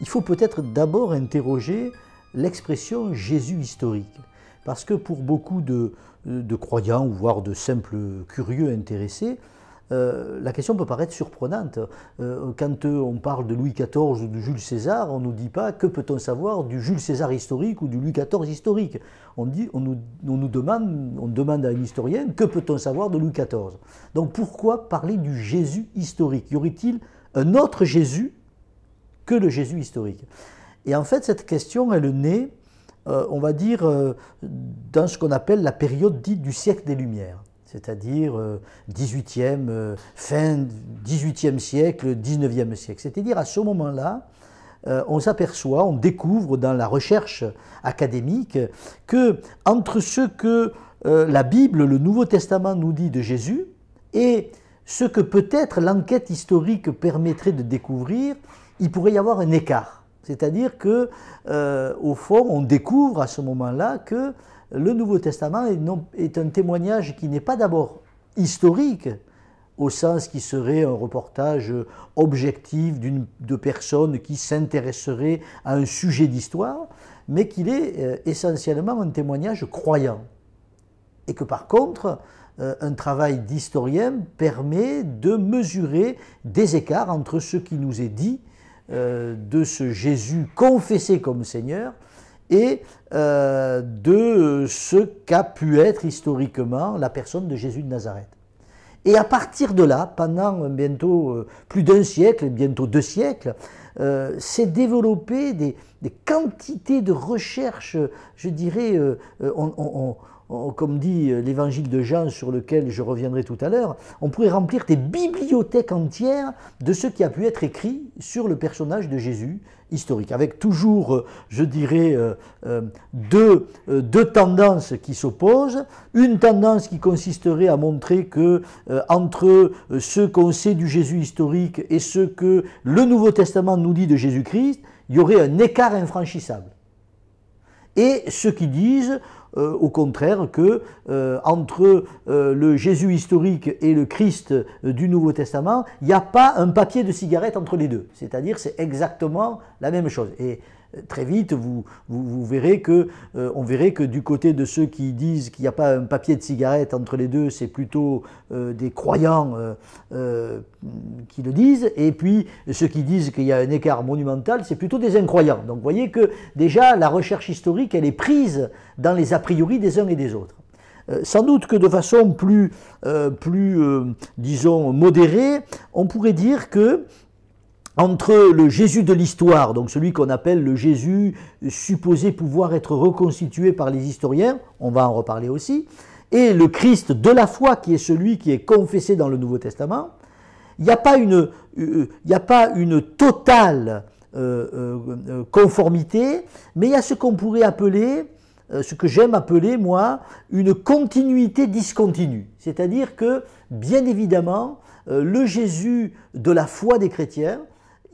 il faut peut-être d'abord interroger l'expression Jésus historique. Parce que pour beaucoup de, croyants, voire de simples curieux intéressés, euh, la question peut paraître surprenante. Euh, quand on parle de Louis XIV ou de Jules César, on ne nous dit pas que peut-on savoir du Jules César historique ou du Louis XIV historique. On, dit, nous, nous demande, on demande à un historien que peut-on savoir de Louis XIV. Donc pourquoi parler du Jésus historique Y aurait-il un autre Jésus que le Jésus historique. Et en fait, cette question, elle naît, euh, on va dire, euh, dans ce qu'on appelle la période dite du siècle des Lumières, c'est-à-dire 18e, euh, fin 18e siècle, 19e siècle. C'est-à-dire, à ce moment-là, on s'aperçoit, on découvre dans la recherche académique que entre ce que la Bible, le Nouveau Testament nous dit de Jésus et ce que peut-être l'enquête historique permettrait de découvrir, il pourrait y avoir un écart. C'est-à-dire que, euh, au fond, on découvre à ce moment-là que le Nouveau Testament est, un témoignage qui n'est pas d'abord historique, au sens qui serait un reportage objectif de personnes qui s'intéresserait à un sujet d'histoire, mais qu'il est euh, essentiellement un témoignage croyant. Et que par contre, euh, un travail d'historien permet de mesurer des écarts entre ce qui nous est dit euh, de ce Jésus confessé comme Seigneur et euh, de ce qu'a pu être historiquement la personne de Jésus de Nazareth. Et à partir de là, pendant bientôt euh, plus d'un siècle, bientôt deux siècles, s'est développé des, quantités de recherches, je dirais, on, comme dit euh, l'évangile de Jean sur lequel je reviendrai tout à l'heure, on pourrait remplir des bibliothèques entières de ce qui a pu être écrit sur le personnage de Jésus historique, avec toujours, euh, je dirais, euh, deux, deux tendances qui s'opposent. Une tendance qui consisterait à montrer que entre ce qu'on sait du Jésus historique et ce que le Nouveau Testament nous dit de Jésus-Christ, il y aurait un écart infranchissable. Et ceux qui disent, euh, au contraire que euh, entre euh, le Jésus historique et le Christ du Nouveau Testament, il n'y a pas un papier de cigarette entre les deux. C'est-à-dire c'est exactement la même chose. Et très vite, vous, verrez que, euh, on verrait que du côté de ceux qui disent qu'il n'y a pas un papier de cigarette entre les deux, c'est plutôt euh, des croyants euh, qui le disent, et puis ceux qui disent qu'il y a un écart monumental, c'est plutôt des incroyants. Donc vous voyez que déjà la recherche historique, elle est prise dans les a priori des uns et des autres. sans doute que de façon plus, plus disons, modérée, on pourrait dire que entre le Jésus de l'histoire, donc celui qu'on appelle le Jésus supposé pouvoir être reconstitué par les historiens, on va en reparler aussi, et le Christ de la foi, qui est celui qui est confessé dans le Nouveau Testament, il n'y a, pas une, euh, totale euh, euh, conformité, mais il y a ce qu'on pourrait appeler, ce que j'aime appeler, moi, une continuité discontinue. C'est-à-dire que, bien évidemment, le Jésus de la foi des chrétiens,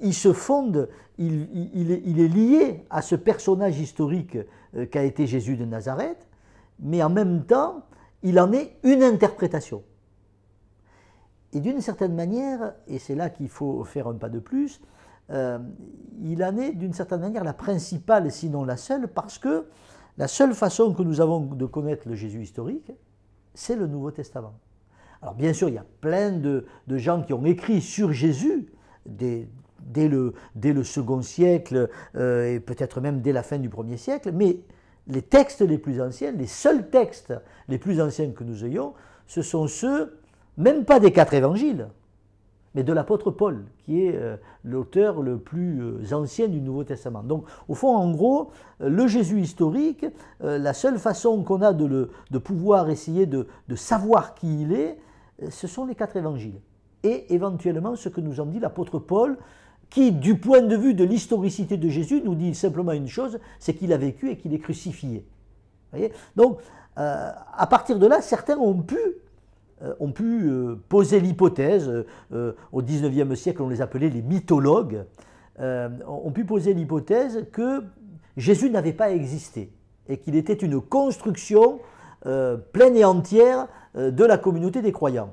il se fonde, il, est, lié à ce personnage historique euh, qu'a été Jésus de Nazareth, mais en même temps, il en est une interprétation. Et d'une certaine manière, et c'est là qu'il faut faire un pas de plus, euh, il en est d'une certaine manière la principale, sinon la seule, parce que la seule façon que nous avons de connaître le Jésus historique, c'est le Nouveau Testament. Alors bien sûr, il y a plein de, de gens qui ont écrit sur Jésus, des, dès le, dès le second siècle euh, et peut-être même dès la fin du premier siècle, mais les textes les plus anciens, les seuls textes les plus anciens que nous ayons, ce sont ceux, même pas des quatre évangiles, mais de l'apôtre Paul, qui est euh, l'auteur le plus euh, ancien du Nouveau Testament. Donc, au fond, en gros, le Jésus historique, la seule façon qu'on a de, pouvoir essayer de, de, savoir qui il est, ce sont les quatre évangiles. Et éventuellement, ce que nous en dit l'apôtre Paul qui, du point de vue de l'historicité de Jésus, nous dit simplement une chose, c'est qu'il a vécu et qu'il est crucifié. Donc, euh, à partir de là, certains ont pu, euh, ont pu euh, poser l'hypothèse, au XIXe siècle on les appelait les mythologues, ont pu poser l'hypothèse que Jésus n'avait pas existé et qu'il était une construction pleine et entière de la communauté des croyants.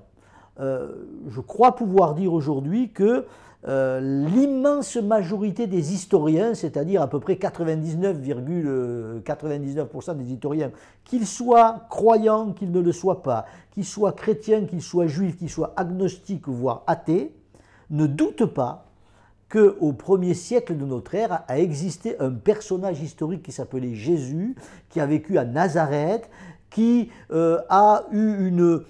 je crois pouvoir dire aujourd'hui que euh, l'immense majorité des historiens, c'est-à-dire à peu près 99,99% euh, des historiens, qu'ils soient croyants, qu'ils ne le soient pas, qu'ils soient chrétiens, qu'ils soient juifs, qu'ils soient agnostiques, voire athées, ne doutent pas qu'au premier siècle de notre ère a existé un personnage historique qui s'appelait Jésus, qui a vécu à Nazareth, qui euh, a eu une,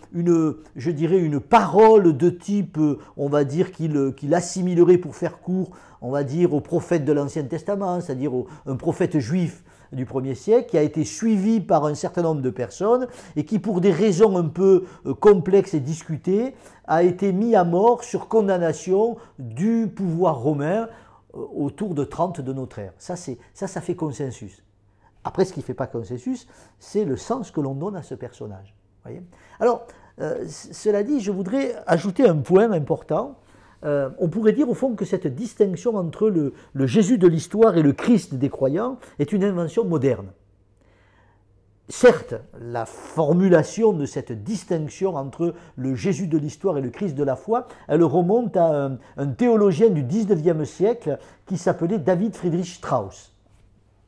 je dirais, une parole de type, euh, on va dire, euh, qu'il assimilerait pour faire court, on va dire, au prophète de l'Ancien Testament, c'est-à-dire un prophète juif du 1er siècle, qui a été suivi par un certain nombre de personnes et qui, pour des raisons un peu complexes et discutées, a été mis à mort sur condamnation du pouvoir romain autour de 30 de notre ère. ça, ça fait consensus. Après, ce qui ne fait pas consensus, c'est le sens que l'on donne à ce personnage. Alors, euh, cela dit, je voudrais ajouter un point important. Euh, on pourrait dire au fond que cette distinction entre le, Jésus de l'histoire et le Christ des croyants est une invention moderne. Certes, la formulation de cette distinction entre le Jésus de l'histoire et le Christ de la foi, elle remonte à un, un théologien du XIXe siècle qui s'appelait David Friedrich Strauss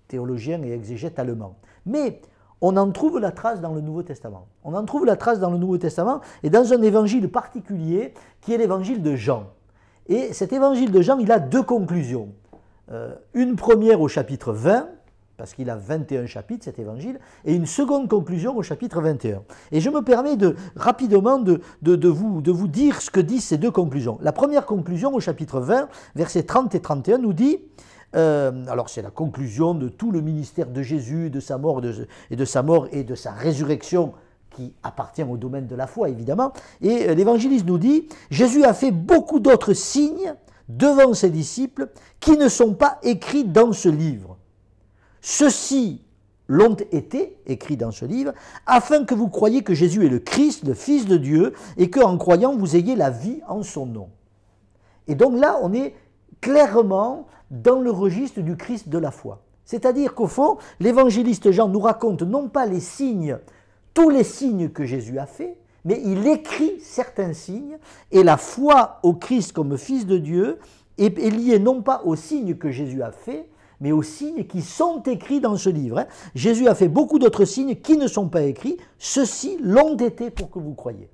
théologien et exégète allemand. Mais on en trouve la trace dans le Nouveau Testament. On en trouve la trace dans le Nouveau Testament et dans un évangile particulier qui est l'évangile de Jean. Et cet évangile de Jean, il a deux conclusions. Euh, une première au chapitre 20, parce qu'il a 21 chapitres cet évangile, et une seconde conclusion au chapitre 21. Et je me permets de rapidement de, vous, de vous dire ce que disent ces deux conclusions. La première conclusion au chapitre 20, versets 30 et 31, nous dit euh, alors c'est la conclusion de tout le ministère de Jésus, de sa mort, et de sa mort et de sa résurrection qui appartient au domaine de la foi évidemment. Et euh, l'évangéliste nous dit, Jésus a fait beaucoup d'autres signes devant ses disciples qui ne sont pas écrits dans ce livre. Ceux-ci l'ont été, écrits dans ce livre, afin que vous croyiez que Jésus est le Christ, le Fils de Dieu, et que en croyant vous ayez la vie en son nom. Et donc là, on est clairement dans le registre du Christ de la foi. C'est-à-dire qu'au fond, l'évangéliste Jean nous raconte non pas les signes, tous les signes que Jésus a faits, mais il écrit certains signes, et la foi au Christ comme Fils de Dieu est, liée non pas aux signes que Jésus a faits, mais aux signes qui sont écrits dans ce livre. Hein. Jésus a fait beaucoup d'autres signes qui ne sont pas écrits, ceux-ci l'ont été pour que vous croyiez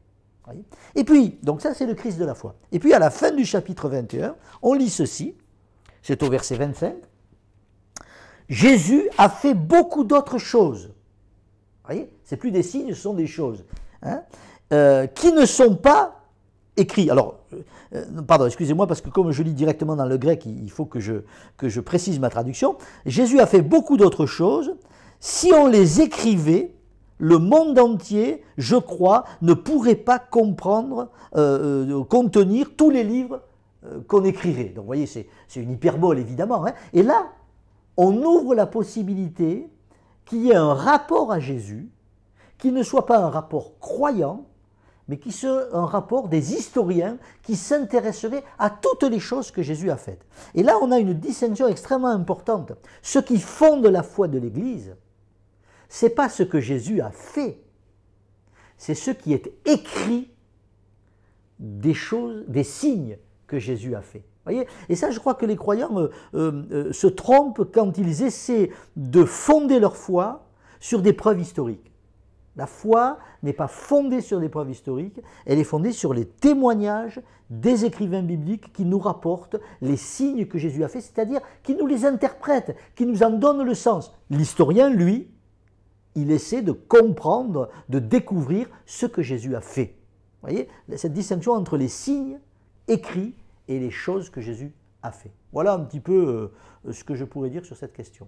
et puis, donc ça c'est le Christ de la foi. Et puis à la fin du chapitre 21, on lit ceci, c'est au verset 25, Jésus a fait beaucoup d'autres choses. Voyez, c'est plus des signes, ce sont des choses. Hein, euh, qui ne sont pas écrites. Alors, euh, pardon, excusez-moi, parce que comme je lis directement dans le grec, il faut que je, que je précise ma traduction. Jésus a fait beaucoup d'autres choses. Si on les écrivait, le monde entier, je crois, ne pourrait pas comprendre, euh, euh, contenir tous les livres euh, qu'on écrirait. Donc vous voyez, c'est une hyperbole évidemment. Hein. Et là, on ouvre la possibilité qu'il y ait un rapport à Jésus qui ne soit pas un rapport croyant, mais qui soit un rapport des historiens qui s'intéresseraient à toutes les choses que Jésus a faites. Et là, on a une distinction extrêmement importante. Ce qui fonde la foi de l'Église, c'est pas ce que Jésus a fait, c'est ce qui est écrit des choses, des signes que Jésus a fait. Voyez Et ça, je crois que les croyants euh, euh, euh, se trompent quand ils essaient de fonder leur foi sur des preuves historiques. La foi n'est pas fondée sur des preuves historiques, elle est fondée sur les témoignages des écrivains bibliques qui nous rapportent les signes que Jésus a fait, c'est-à-dire qui nous les interprètent, qui nous en donnent le sens. L'historien, lui, il essaie de comprendre, de découvrir ce que Jésus a fait. Vous voyez, cette distinction entre les signes écrits et les choses que Jésus a fait. Voilà un petit peu euh, ce que je pourrais dire sur cette question.